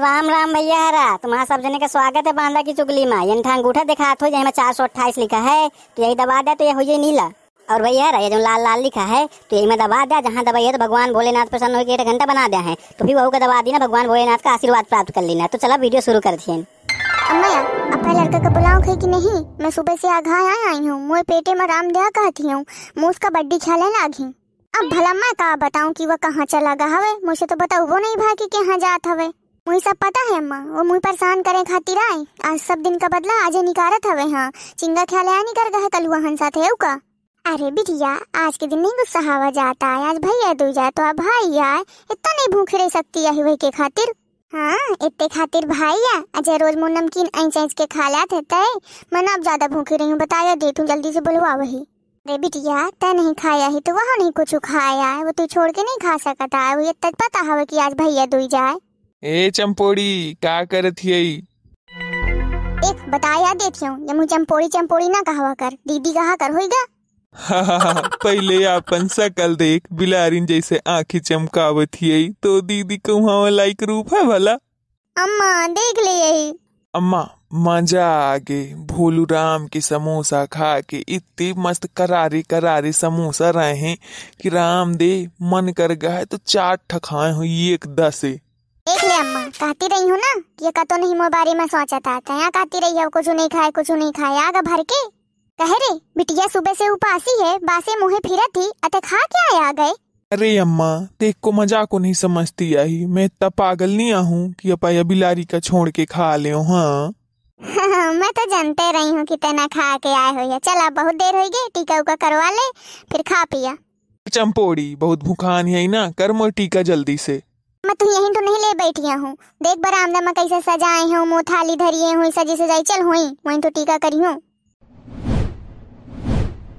राम राम भैया हरा तुम्हारा सब जने का स्वागत है बांदा की चुगली में यन अंगूठा दिखा तो जहाँ चार सौ अट्ठाईस लिखा है तो यही दबा दे तो ये हो ये नीला और भैया हरा ये जो लाल लाल लिखा है तो यही में दबा दे जहाँ दबाइए तो भगवान भोलेनाथ प्रसन्न होकर एक घंटा बना दिया है तो फिर बहू का दबा दी ना भगवान भोलेनाथ का आशीर्वाद प्राप्त कर लेना तो चला वीडियो शुरू कर दिए अपना लड़का को बुलाऊ कि नहीं मैं सुबह से आघा आई हूँ मोए पेटे में राम दया कहती हूँ मुँह उसका बड्डी ख्याल लागी अब भला मैं का बताऊं कि वह कहाँ चला गया हवे मुझे तो बताऊ वो नहीं भागी कहाँ जाता हवे मुई सब पता है अम्मा वो मुई परेशान करे खातिर आए आज सब दिन का बदला आज निकारत हवे हाँ चिंगा ख्याल आनी कर गए कल हन साथ है उका अरे बिटिया आज के दिन नहीं गुस्सा हवा जाता है आज भैया दू जा तो भाई यार इतना नहीं भूख रह सकती है वही के खातिर हाँ इतने खातिर भाई है अजय रोज मुँह नमकीन ऐंच ऐंच के खा लात है तय मैं अब ज्यादा भूखी रही हूँ बताया दे तू जल्दी से बुलवा वही अरे बिटिया तय नहीं खाया ही तो वहाँ नहीं कुछ खाया है वो तू छोड़ के नहीं खा सकता है वो ये तक पता हवा कि आज भैया दुई जाए ए चंपोड़ी का करत हई एक बताया देखियो जमु चंपोड़ी चंपोड़ी ना कहा कर दीदी कहा कर होईगा हाँ, हाँ, हाँ, पहले अपन सकल देख बिलारिन जैसे आंखें चमकावत ही तो दीदी वहाँ लाइक रूप है भला अम्मा देख ले यही अम्मा मजा आगे भोलू राम के समोसा खा के इतनी मस्त करारी करारी समोसा रहे कि राम दे मन कर गए तो चार ठखाए हो एक दसे अम्मा कहती रही हूँ ना ये कतो नहीं मोर बारे में सोचा था कहाँ कहती रही है कुछ नहीं खाए कुछ नहीं खाए आग भर के कह रे बिटिया सुबह से उपासी है बासे मुहे फिरा थी अत खा क्या आया गए अरे अम्मा देख को मजा को नहीं समझती आई मैं इतना पागल नहीं आऊँ कि अपाया बिलारी का छोड़ के खा ले हाँ हाँ, मैं तो जानते रही हूँ कि तना खा के आए हो या चला बहुत देर हो गई टीका उका करवा ले फिर खा पिया चंपोड़ी बहुत भूखान है ना कर मोर टीका जल्दी से मैं तू यहीं तो नहीं ले बैठी हूँ देख बरामदा में कैसे सजाए हूँ मुँह थाली धरिए हूँ सजी सजाई चल हुई वही तो टीका करी हूँ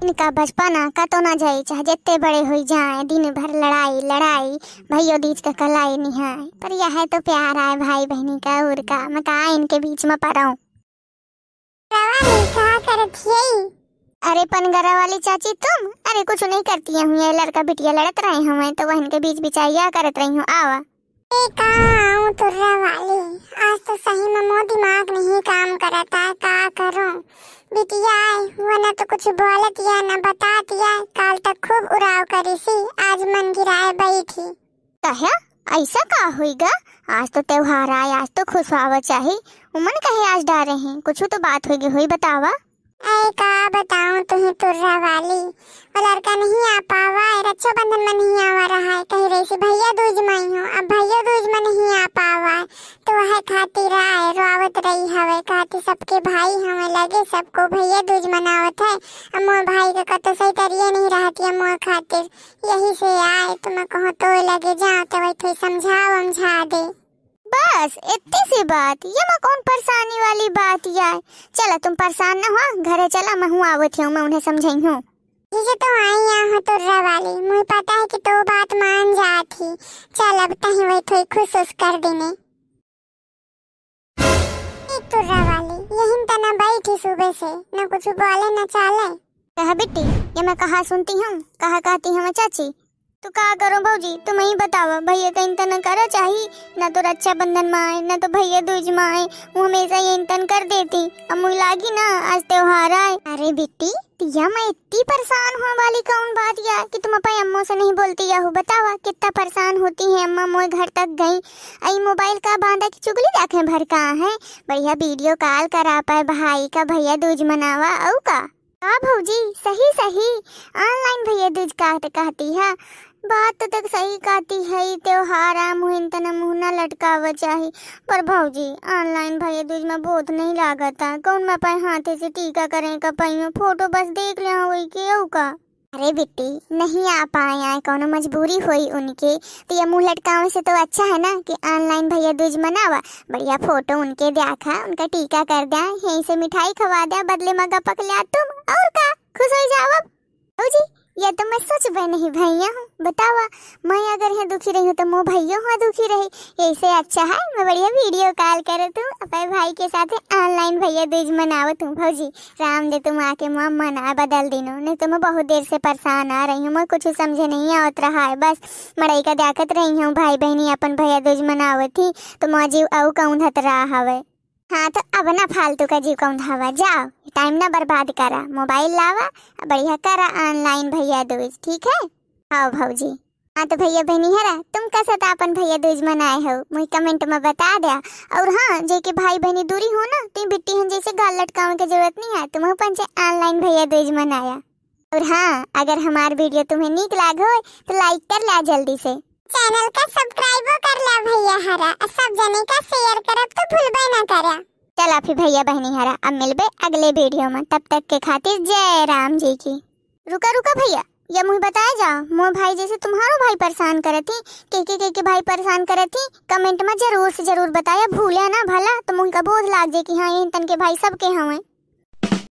इनका बचपना का तो ना जाए चाहे जितने बड़े हो जाए दिन भर लड़ाई लड़ाई भाइयों बीच का कलाई निहाय पर यह तो प्यार आए भाई बहनी का और का मैं कहा इनके बीच में पड़ा हूँ अरे पनगरा वाली चाची तुम अरे कुछ नहीं करती हूँ ये लड़का बिटिया लड़त रहे हूँ मैं तो वह इनके बीच बिचाइया करत रही हूँ आवा तो आज तो सही ममो दिमाग नहीं काम करता का करूं बिटिया वो न तो कुछ बोलत या न बता दिया कल तक खूब उड़ाव करी सी आज मन गिराए बैठी कहे ऐसा का हुई आज तो त्योहार आए आज तो खुश होवा चाहिए उमन कहे आज डारे हैं कुछ तो बात होगी हुई बतावा अरे का बताऊं तुम्हें तुर्रा वाली वो लड़का नहीं आ पावा है रक्षाबंधन में नहीं आवा रहा है कहीं रही भैया दूज मई हो अब भैया दूज में नहीं आ पावा तो वह खातिर आए रोवत रही हवे कहते सबके भाई हमें लगे सबको भैया दूज मनावत है अब मोर भाई का कतो सही तरिया नहीं रहती है मोर खातिर यही से आए तो मैं कहूँ तो लगे जाओ तो वही समझा वमझा दे बस इतनी सी बात ये मैं कौन परेशानी वाली बात यार चलो तुम परेशान ना हो घरे चला मैं हूँ आवत हूँ मैं उन्हें समझाई हूँ ये तो आई यहाँ तुर्रा वाली मुझे पता है कि तो बात मान जाती चल अब कहीं वही थोड़ी खुश उस कर देने तुर्रा वाली यहीं तना तो बैठी सुबह से ना कुछ बोले ना चाले कहा बेटी ये मैं कहा सुनती हूँ कहा कहती हूँ मैं चाची तो का करो भाजी तुम ही बताओ भैया का इंतन करो चाहिए ना तो बंधन में आए ना तो भैया दूज में आए वो हमेशा ये इंतन कर देती अब मुझे लागी ना आज त्योहार आए अरे बेटी या मैं इतनी परेशान हूँ वाली कौन बात यार कि तुम अपने अम्मो से नहीं बोलती या हो बतावा कितना परेशान होती है अम्मा मोए घर तक गई आई मोबाइल का बांधा की चुगली रखे भर का है बढ़िया वीडियो कॉल करा पाए भाई का भैया दूज मनावा औ का का हाँ सही सही ऑनलाइन भैया दूज कहते कहती है बात तो तक सही कहती है ई त्योहार आम हुई तना मुहना लटकावा चाही पर भाजी ऑनलाइन भाई दूज में बहुत नहीं लागत था कौन मैं पाए हाथे से टीका करें का पाई कपाई फोटो बस देख लिया हुई के का अरे बेटी नहीं आ पाए आए कौन मजबूरी हुई उनके तो ये मुँह लटकावे से तो अच्छा है ना कि ऑनलाइन भैया दूज मनावा बढ़िया फोटो उनके देखा उनका टीका कर दिया यहीं से मिठाई खवा दिया बदले में गपक लिया तुम और का खुश हो जाओ जी या तो मैं भाई नहीं भैया हूँ बतावा मैं अगर यहाँ दुखी रही हूँ तो मैं भैया हुआ दुखी रही ऐसे अच्छा है मैं बढ़िया वीडियो कॉल कर तू अपने भाई के साथ ऑनलाइन भैया दूज मनावत हूँ भौजी राम दे तुम आके माँ मना बदल दिनो नहीं तो मैं बहुत देर से परेशान आ रही हूँ मैं कुछ समझे नहीं आवत रहा है बस मड़ई का देखत रही हूँ भाई बहनी अपन भैया दूज मनावत थी तो मौजी अव कौन हत रहा है हाँ तो अब ना फालतू का जीव कौन हवा जाओ टाइम ना बर्बाद करा मोबाइल लावा बढ़िया करा ऑनलाइन भैया दूज ठीक है हाँ भाजी हाँ तो भैया बहनी हरा तुम तो अपन भैया दूज मनाए हो मुझे कमेंट में बता दिया और हाँ जे के भाई बहनी दूरी हो ना तुम बिट्टी हन जैसे घर लटकाने की जरूरत नहीं है तुम पंचे ऑनलाइन भैया दूज मनाया और हाँ अगर हमारे वीडियो तुम्हें निक लाग तो लाइक कर ला जल्दी से चैनल का सब्सक्राइब कर ला हरा सब जने का शेयर करब तो भूलबे ना करा चल आप भैया बहनी हरा अब मिलबे अगले वीडियो में तब तक के खातिर जय राम जी की रुका रुका भैया या मुझे बताया जा मो भाई जैसे तुम्हारो भाई परेशान करे थी के के के के भाई परेशान करे थी कमेंट में जरूर से जरूर बताया भूले ना भला तो उनका बोझ लाग जे की हाँ ये तन के भाई सबके हाँ